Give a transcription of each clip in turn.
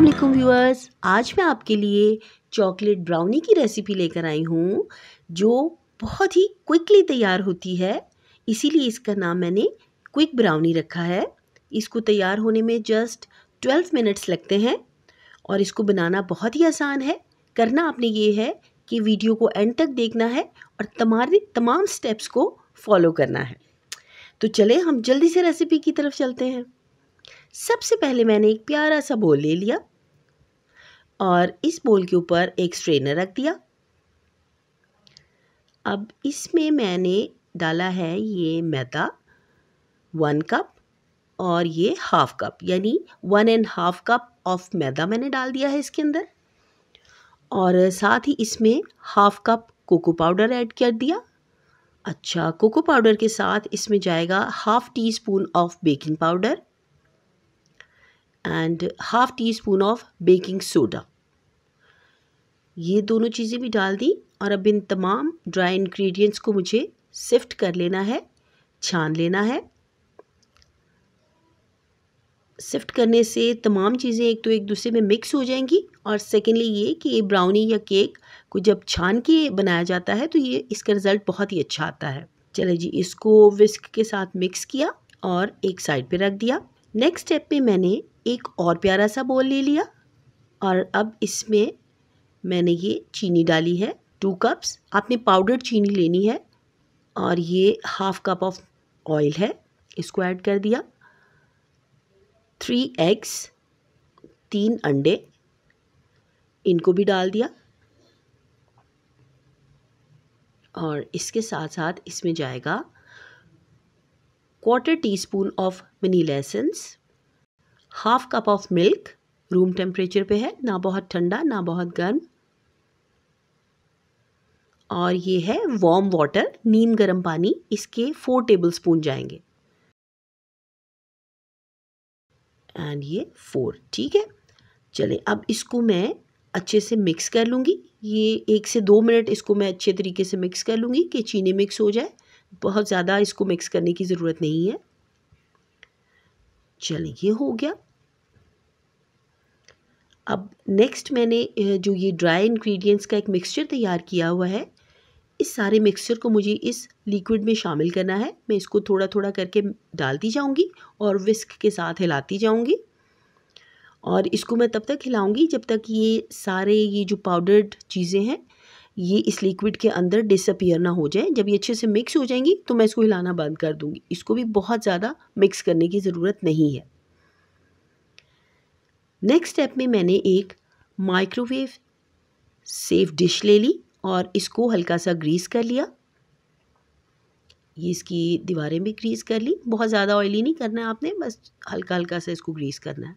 अस्सलाम व्यूअर्स आज मैं आपके लिए चॉकलेट ब्राउनी की रेसिपी लेकर आई हूँ जो बहुत ही क्विकली तैयार होती है इसीलिए इसका नाम मैंने क्विक ब्राउनी रखा है इसको तैयार होने में जस्ट ट्वेल्व मिनट्स लगते हैं और इसको बनाना बहुत ही आसान है करना आपने ये है कि वीडियो को एंड तक देखना है और तमारे तमाम स्टेप्स को फॉलो करना है तो चले हम जल्दी से रेसिपी की तरफ चलते हैं सबसे पहले मैंने एक प्यारा सा बोल ले लिया और इस बोल के ऊपर एक स्ट्रेनर रख दिया अब इसमें मैंने डाला है ये मैदा वन कप और ये हाफ कप यानी one and half cup of मैदा मैंने डाल दिया है इसके अंदर और साथ ही इसमें half cup cocoa powder add कर दिया अच्छा कोको पाउडर के साथ इसमें जाएगा half teaspoon of baking powder and half teaspoon of baking soda ये दोनों चीज़ें भी डाल दी और अब इन तमाम ड्राई इंग्रेडिएंट्स को मुझे सिफ्ट कर लेना है छान लेना है सिफ्ट करने से तमाम चीज़ें एक तो एक दूसरे में मिक्स हो जाएंगी और सेकेंडली ये कि ये ब्राउनी या केक को जब छान के बनाया जाता है तो ये इसका रिज़ल्ट बहुत ही अच्छा आता है चले जी इसको विस्क के साथ मिक्स किया और एक साइड पे रख दिया नेक्स्ट स्टेप पे मैंने एक और प्यारा सा बोल ले लिया और अब इसमें मैंने ये चीनी डाली है टू कप्स आपने पाउडर चीनी लेनी है और ये हाफ कप ऑफ ऑयल है इसको ऐड कर दिया थ्री एग्स तीन अंडे इनको भी डाल दिया और इसके साथ साथ इसमें जाएगा क्वार्टर टी स्पून ऑफ मिनी लेसन्स half cup of milk room temperature पे है ना बहुत ठंडा ना बहुत गर्म और ये है वॉम वाटर नीम गर्म पानी इसके फोर टेबल स्पून जाएंगे एंड ये फोर ठीक है चले अब इसको मैं अच्छे से मिक्स कर लूँगी ये एक से दो मिनट इसको मैं अच्छे तरीके से मिक्स कर लूँगी कि चीनी मिक्स हो जाए बहुत ज़्यादा इसको मिक्स करने की ज़रूरत नहीं है चलें ये हो गया अब नेक्स्ट मैंने जो ये ड्राई इंग्रेडिएंट्स का एक मिक्सचर तैयार किया हुआ है इस सारे मिक्सचर को मुझे इस लिक्विड में शामिल करना है मैं इसको थोड़ा थोड़ा करके डालती जाऊंगी और विस्क के साथ हिलाती जाऊंगी और इसको मैं तब तक हिलाऊंगी जब तक ये सारे ये जो पाउडर्ड चीज़ें हैं ये इस लिक्विड के अंदर डिसअपियर ना हो जाए जब ये अच्छे से मिक्स हो जाएंगी तो मैं इसको हिलाना बंद कर दूँगी इसको भी बहुत ज़्यादा मिक्स करने की ज़रूरत नहीं है नेक्स्ट स्टेप में मैंने एक माइक्रोवेव सेफ डिश ले ली और इसको हल्का सा ग्रीस कर लिया ये इसकी दीवारें भी ग्रीस कर ली बहुत ज़्यादा ऑयली नहीं करना है आपने बस हल्का हल्का सा इसको ग्रीस करना है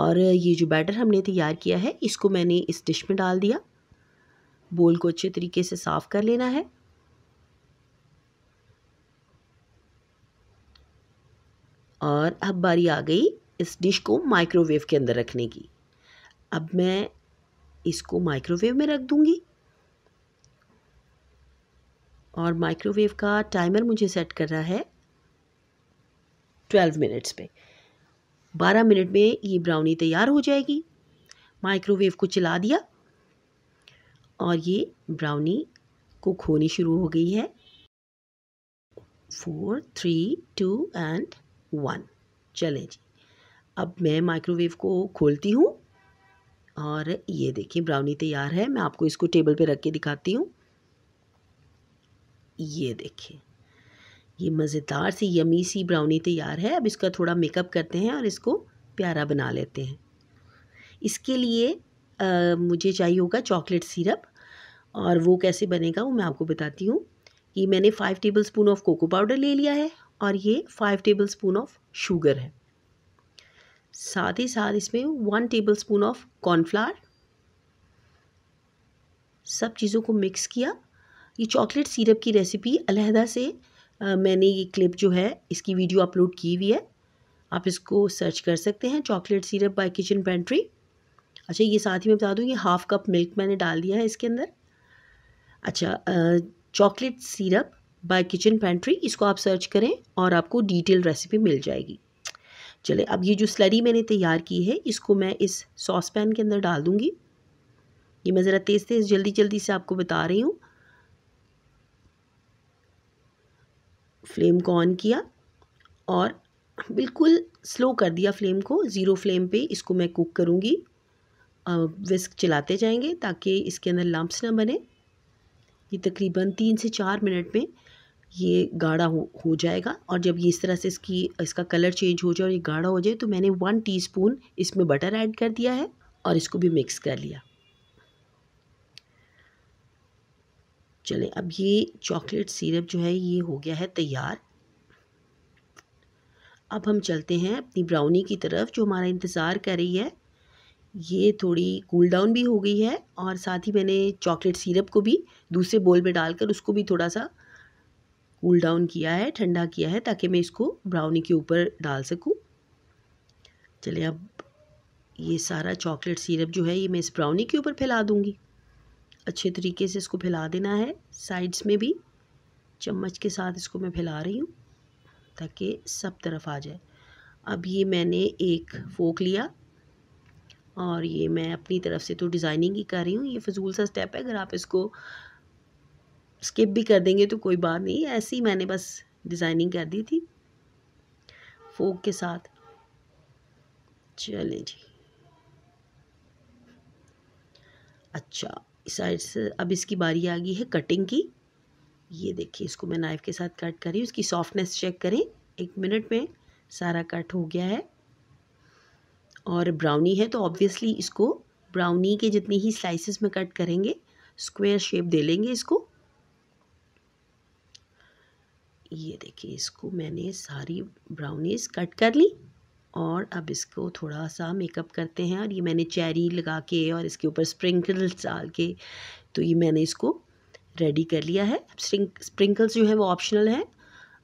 और ये जो बैटर हमने तैयार किया है इसको मैंने इस डिश में डाल दिया बोल को अच्छे तरीके से साफ़ कर लेना है और अब बारी आ गई इस डिश को माइक्रोवेव के अंदर रखने की अब मैं इसको माइक्रोवेव में रख दूँगी और माइक्रोवेव का टाइमर मुझे सेट कर रहा है ट्वेल्व मिनट्स पे बारह मिनट में ये ब्राउनी तैयार हो जाएगी माइक्रोवेव को चला दिया और ये ब्राउनी कुक होनी शुरू हो गई है four three two and one चले जी अब मैं माइक्रोवेव को खोलती हूँ और ये देखिए ब्राउनी तैयार है मैं आपको इसको टेबल पे रख के दिखाती हूँ ये देखिए ये मज़ेदार सी यमी सी ब्राउनी तैयार है अब इसका थोड़ा मेकअप करते हैं और इसको प्यारा बना लेते हैं इसके लिए आ, मुझे चाहिए होगा चॉकलेट सिरप और वो कैसे बनेगा वो मैं आपको बताती हूँ कि मैंने five tablespoon of cocoa powder ले लिया है और ये five tablespoon of sugar है साथ ही साथ इसमें one tablespoon of cornflour सब चीज़ों को मिक्स किया ये चॉकलेट सीरप की रेसिपी अलहदा से आ, मैंने ये क्लिप जो है इसकी वीडियो अपलोड की हुई है आप इसको सर्च कर सकते हैं chocolate syrup by Kitchen Pantry अच्छा ये साथ ही मैं बता दूँ ये हाफ़ कप मिल्क मैंने डाल दिया है इसके अंदर अच्छा chocolate syrup by Kitchen Pantry इसको आप सर्च करें और आपको डिटेल रेसिपी मिल जाएगी चले अब ये जो स्लरी मैंने तैयार की है इसको मैं इस सॉस पैन के अंदर डाल दूँगी ये मैं ज़रा तेज़ तेज़ जल्दी जल्दी से आपको बता रही हूँ फ्लेम को ऑन किया और बिल्कुल स्लो कर दिया फ्लेम को ज़ीरो फ्लेम पे इसको मैं कुक करूँगी विस्क चलाते जाएंगे ताकि इसके अंदर लम्ब्स ना बने ये तकरीबन तीन से चार मिनट में ये गाढ़ा हो हो जाएगा और जब ये इस तरह से इसकी इसका कलर चेंज हो जाए और ये गाढ़ा हो जाए तो मैंने वन टीस्पून इसमें बटर ऐड कर दिया है और इसको भी मिक्स कर लिया चले अब ये चॉकलेट सिरप जो है ये हो गया है तैयार अब हम चलते हैं अपनी ब्राउनी की तरफ जो हमारा इंतज़ार कर रही है ये थोड़ी कूल डाउन भी हो गई है और साथ ही मैंने चॉकलेट सिरप को भी दूसरे बोल में डालकर उसको भी थोड़ा सा कूल डाउन किया है ठंडा किया है ताकि मैं इसको ब्राउनी के ऊपर डाल सकूं चले अब ये सारा चॉकलेट सिरप जो है ये मैं इस ब्राउनी के ऊपर फैला दूँगी अच्छे तरीके से इसको फैला देना है साइड्स में भी चम्मच के साथ इसको मैं फैला रही हूँ ताकि सब तरफ आ जाए अब ये मैंने एक फोक लिया और ये मैं अपनी तरफ से तो डिज़ाइनिंग ही कर रही हूँ ये फजूल सा स्टेप है अगर आप इसको स्किप भी कर देंगे तो कोई बात नहीं ऐसे ही मैंने बस डिज़ाइनिंग कर दी थी फोक के साथ चलें जी अच्छा साइड से अब इसकी बारी आ गई है कटिंग की ये देखिए इसको मैं नाइफ़ के साथ कट करी उसकी सॉफ्टनेस चेक करें एक मिनट में सारा कट हो गया है और ब्राउनी है तो ऑब्वियसली इसको ब्राउनी के जितनी ही स्लाइसेस में कट करेंगे स्क्वायर शेप दे लेंगे इसको ये देखिए इसको मैंने सारी ब्राउनीज कट कर ली और अब इसको थोड़ा सा मेकअप करते हैं और ये मैंने चेरी लगा के और इसके ऊपर स्प्रिंकल्स डाल के तो ये मैंने इसको रेडी कर लिया है स्प्रिंकल्स जो है वो ऑप्शनल है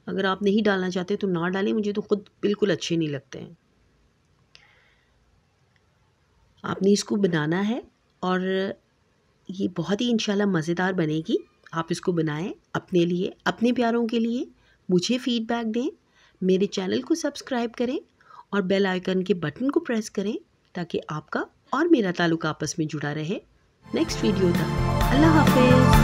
अगर आप नहीं डालना चाहते तो ना डालें मुझे तो ख़ुद बिल्कुल अच्छे नहीं लगते हैं आपने इसको बनाना है और ये बहुत ही इंशाल्लाह मज़ेदार बनेगी आप इसको बनाएं अपने लिए अपने प्यारों के लिए मुझे फ़ीडबैक दें मेरे चैनल को सब्सक्राइब करें और बेल आइकन के बटन को प्रेस करें ताकि आपका और मेरा ताल्लुक आपस में जुड़ा रहे नेक्स्ट वीडियो तक अल्लाह हाफिज़